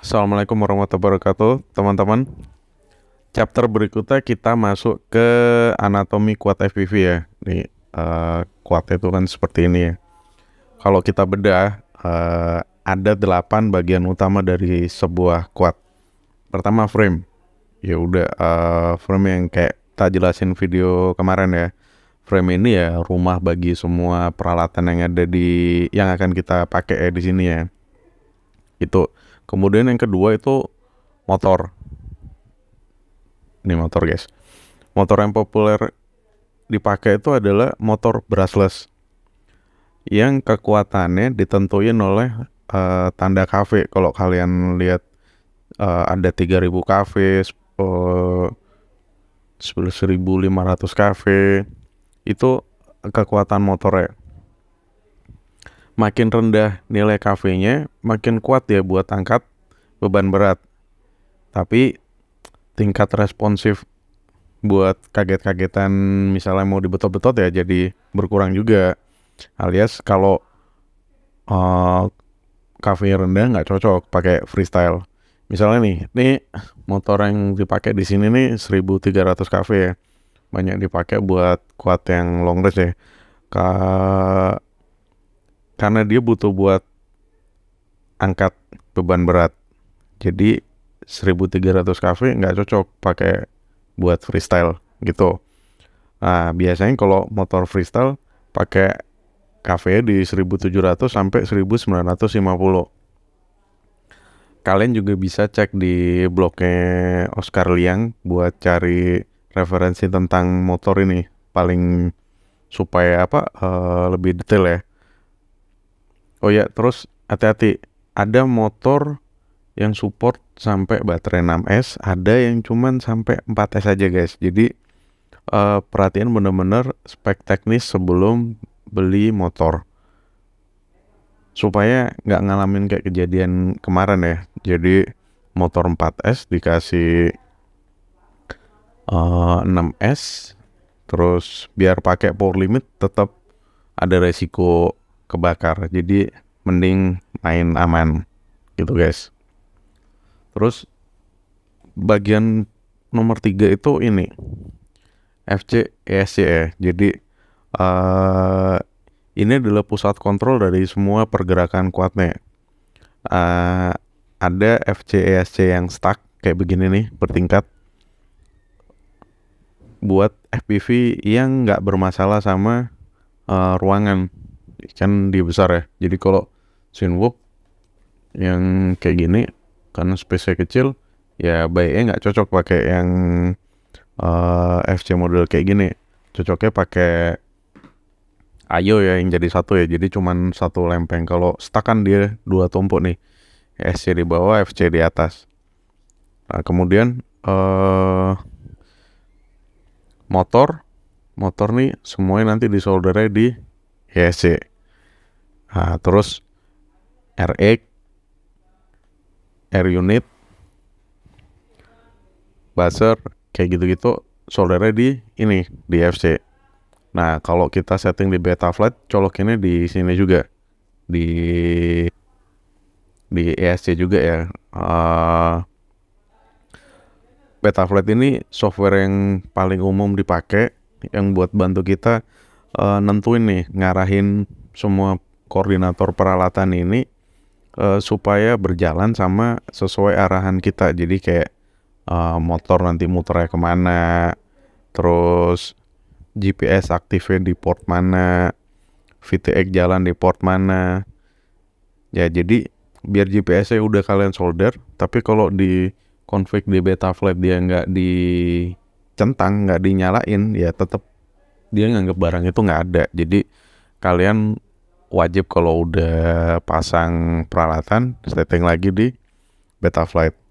Assalamualaikum warahmatullahi wabarakatuh, teman-teman. Chapter berikutnya kita masuk ke anatomi kuat FPV ya. Nih, uh, eh, kuat itu kan seperti ini ya. Kalau kita bedah, uh, ada 8 bagian utama dari sebuah kuat. Pertama frame. Ya udah uh, frame yang kayak kita jelasin video kemarin ya. Frame ini ya rumah bagi semua peralatan yang ada di yang akan kita pakai ya di sini ya. Itu Kemudian yang kedua itu motor. Ini motor guys. Motor yang populer dipakai itu adalah motor brushless. Yang kekuatannya ditentuin oleh uh, tanda kafe. Kalau kalian lihat uh, ada 3000 kafe, eh, uh, 11500 kafe, itu kekuatan motornya makin rendah nilai kafenya, makin kuat ya buat angkat beban berat. Tapi tingkat responsif buat kaget-kagetan misalnya mau dibetot-betot ya jadi berkurang juga. Alias kalau uh, eh, kafe rendah nggak cocok pakai freestyle. Misalnya nih, nih motor yang dipakai di sini nih 1300 kafe ya. Banyak dipakai buat kuat yang long race ya. Ka karena dia butuh buat angkat beban berat. Jadi 1300 cafe nggak cocok pakai buat freestyle gitu. Nah, biasanya kalau motor freestyle pakai cafe di 1700 sampai 1950. Kalian juga bisa cek di blognya Oscar Liang buat cari referensi tentang motor ini paling supaya apa uh, lebih detail ya Oh ya, terus hati-hati. Ada motor yang support sampai baterai 6S, ada yang cuman sampai 4S aja guys. Jadi uh, perhatian bener-bener spek teknis sebelum beli motor supaya nggak ngalamin kayak kejadian kemarin ya jadi motor 4S dikasih uh, eh, 6S terus biar pakai power limit tetap ada resiko kebakar jadi mending main aman gitu guys terus bagian nomor tiga itu ini FC ya. E e. jadi uh, ini adalah pusat kontrol dari semua pergerakan kuatnya uh, ada FC ESC yang stuck kayak begini nih bertingkat buat FPV yang nggak bermasalah sama uh, ruangan kan dia besar ya jadi kalau Sinwook yang kayak gini karena space kecil ya baiknya nggak cocok pakai yang uh, eh, FC model kayak gini cocoknya pakai Ayo ya yang jadi satu ya jadi cuman satu lempeng kalau setakan dia dua tumpuk nih SC di bawah FC di atas nah, kemudian uh, motor motor nih semuanya nanti disoldernya di YSC Nah, terus RX, R unit, buzzer, kayak gitu-gitu soldernya di ini di FC. Nah, kalau kita setting di beta flight, colokinnya di sini juga di di ESC juga ya. Uh, beta flight ini software yang paling umum dipakai yang buat bantu kita uh, nentuin nih ngarahin semua koordinator peralatan ini uh, supaya berjalan sama sesuai arahan kita. Jadi kayak uh, motor nanti muternya kemana, terus GPS aktifnya di port mana, VTX jalan di port mana. Ya jadi biar GPS-nya udah kalian solder, tapi kalau di config di beta flight dia nggak dicentang, nggak dinyalain, ya tetap dia nganggap barang itu nggak ada. Jadi kalian wajib kalau udah pasang peralatan setting lagi di Betaflight